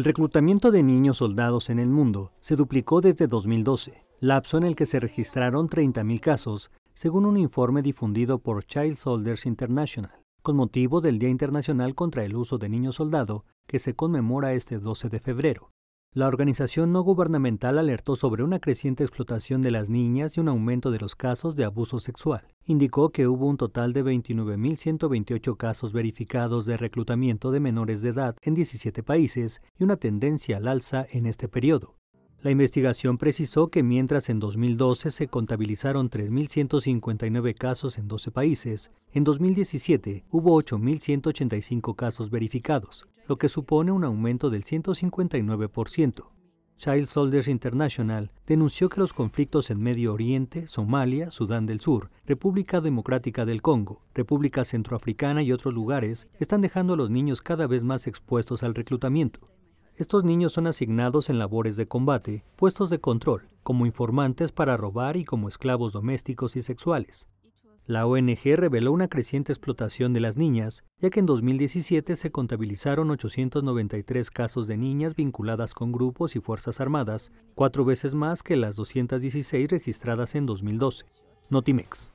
El reclutamiento de niños soldados en el mundo se duplicó desde 2012, lapso en el que se registraron 30.000 casos, según un informe difundido por Child Soldiers International, con motivo del Día Internacional contra el Uso de Niños Soldado, que se conmemora este 12 de febrero. La organización no gubernamental alertó sobre una creciente explotación de las niñas y un aumento de los casos de abuso sexual indicó que hubo un total de 29.128 casos verificados de reclutamiento de menores de edad en 17 países y una tendencia al alza en este periodo. La investigación precisó que mientras en 2012 se contabilizaron 3.159 casos en 12 países, en 2017 hubo 8.185 casos verificados, lo que supone un aumento del 159%. Child Soldiers International denunció que los conflictos en Medio Oriente, Somalia, Sudán del Sur, República Democrática del Congo, República Centroafricana y otros lugares están dejando a los niños cada vez más expuestos al reclutamiento. Estos niños son asignados en labores de combate, puestos de control, como informantes para robar y como esclavos domésticos y sexuales. La ONG reveló una creciente explotación de las niñas, ya que en 2017 se contabilizaron 893 casos de niñas vinculadas con grupos y fuerzas armadas, cuatro veces más que las 216 registradas en 2012. Notimex.